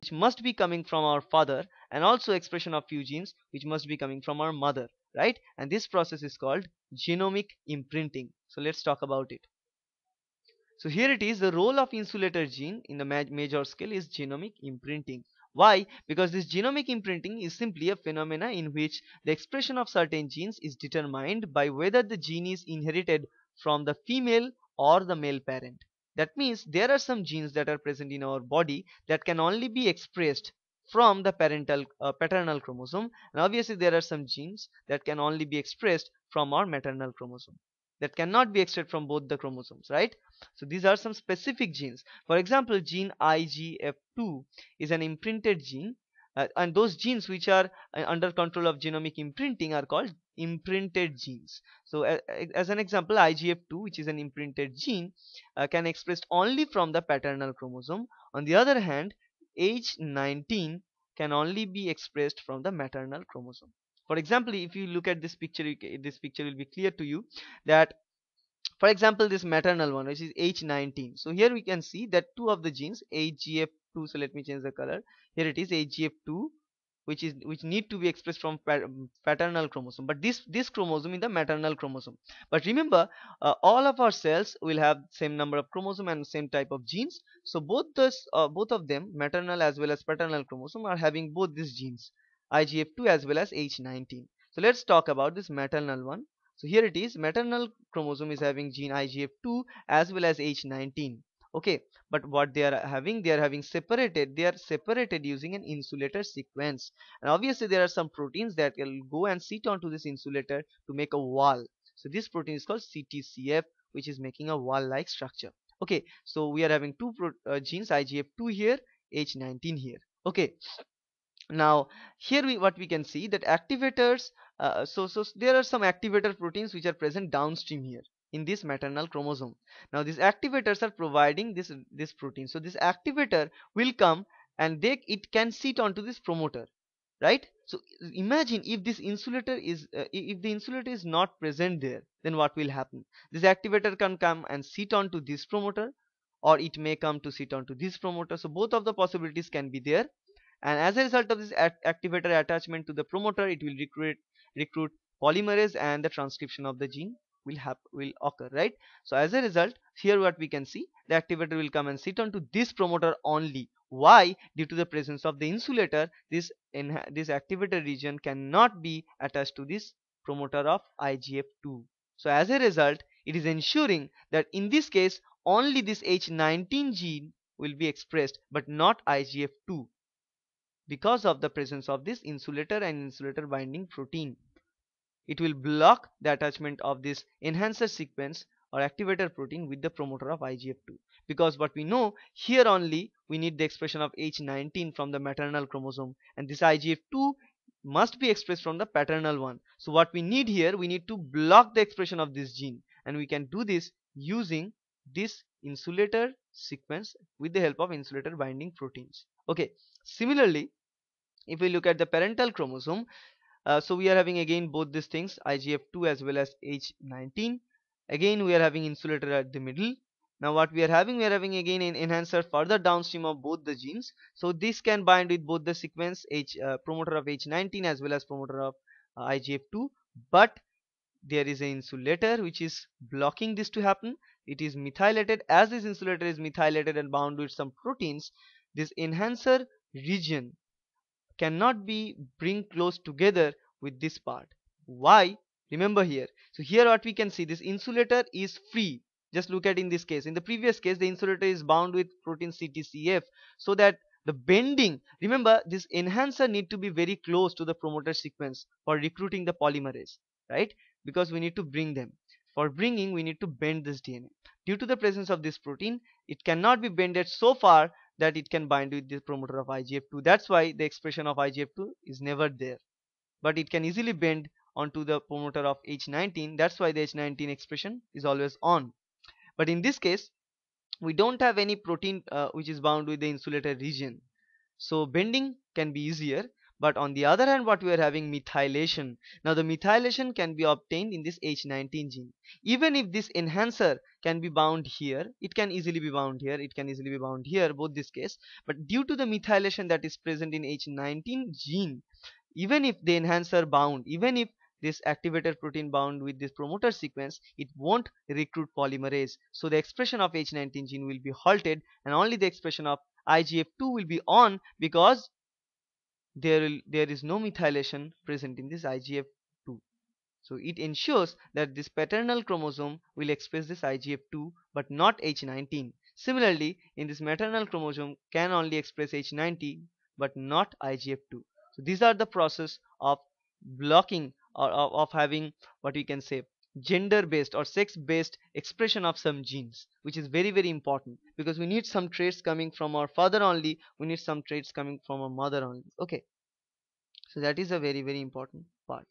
which must be coming from our father and also expression of few genes which must be coming from our mother right and this process is called genomic imprinting so let's talk about it so here it is the role of insulator gene in the ma major scale is genomic imprinting why because this genomic imprinting is simply a phenomena in which the expression of certain genes is determined by whether the gene is inherited from the female or the male parent that means there are some genes that are present in our body that can only be expressed from the parental uh, paternal chromosome and obviously there are some genes that can only be expressed from our maternal chromosome that cannot be extracted from both the chromosomes right so these are some specific genes for example gene igf2 is an imprinted gene uh, and those genes which are uh, under control of genomic imprinting are called imprinted genes so uh, as an example igf2 which is an imprinted gene uh, can expressed only from the paternal chromosome on the other hand h19 can only be expressed from the maternal chromosome for example if you look at this picture this picture will be clear to you that for example this maternal one which is h19 so here we can see that two of the genes hgf 2 so let me change the color here it is hgf2 which is which need to be expressed from um, paternal chromosome but this this chromosome in the maternal chromosome but remember uh, all of our cells will have same number of chromosome and same type of genes so both this uh, both of them maternal as well as paternal chromosome are having both these genes igf2 as well as h19 so let's talk about this maternal one so here it is maternal chromosome is having gene igf2 as well as h19 okay but what they are having they are having separated they are separated using an insulator sequence and obviously there are some proteins that will go and sit onto this insulator to make a wall so this protein is called ctcf which is making a wall like structure okay so we are having two uh, genes igf2 here h19 here okay now here we what we can see that activators uh, so so there are some activator proteins which are present downstream here in this maternal chromosome now these activators are providing this this protein so this activator will come and they it can sit onto this promoter right so imagine if this insulator is uh, if the insulator is not present there then what will happen this activator can come and sit onto this promoter or it may come to sit onto this promoter so both of the possibilities can be there and as a result of this activator attachment to the promoter it will recruit recruit polymerase and the transcription of the gene will have will occur right so as a result here what we can see the activator will come and sit onto this promoter only why due to the presence of the insulator this in this activator region cannot be attached to this promoter of igf2 so as a result it is ensuring that in this case only this h19 gene will be expressed but not igf2 because of the presence of this insulator and insulator binding protein it will block the attachment of this enhancer sequence or activator protein with the promoter of IGF2 because what we know here only we need the expression of H19 from the maternal chromosome and this IGF2 must be expressed from the paternal one. So what we need here we need to block the expression of this gene and we can do this using this insulator sequence with the help of insulator binding proteins. Okay, similarly if we look at the parental chromosome uh, so we are having again both these things IGF2 as well as H19 again we are having insulator at the middle now what we are having we are having again an enhancer further downstream of both the genes so this can bind with both the sequence H uh, promoter of H19 as well as promoter of uh, IGF2 but there is an insulator which is blocking this to happen it is methylated as this insulator is methylated and bound with some proteins this enhancer region cannot be bring close together with this part why remember here so here what we can see this insulator is free just look at in this case in the previous case the insulator is bound with protein CTCF so that the bending remember this enhancer need to be very close to the promoter sequence for recruiting the polymerase right because we need to bring them for bringing we need to bend this DNA due to the presence of this protein it cannot be bended so far that it can bind with the promoter of IGF2. That's why the expression of IGF2 is never there. But it can easily bend onto the promoter of H19. That's why the H19 expression is always on. But in this case, we don't have any protein uh, which is bound with the insulator region. So bending can be easier but on the other hand, what we are having methylation. Now the methylation can be obtained in this H19 gene. Even if this enhancer can be bound here, it can easily be bound here, it can easily be bound here, both this case. But due to the methylation that is present in H19 gene, even if the enhancer bound, even if this activator protein bound with this promoter sequence, it won't recruit polymerase. So the expression of H19 gene will be halted and only the expression of IGF2 will be on because there, there is no methylation present in this IGF2. So it ensures that this paternal chromosome will express this IGF2 but not H19. Similarly, in this maternal chromosome can only express H19 but not IGF2. So these are the process of blocking or of, of having what we can say gender based or sex based expression of some genes which is very very important because we need some traits coming from our father only we need some traits coming from our mother only okay so that is a very very important part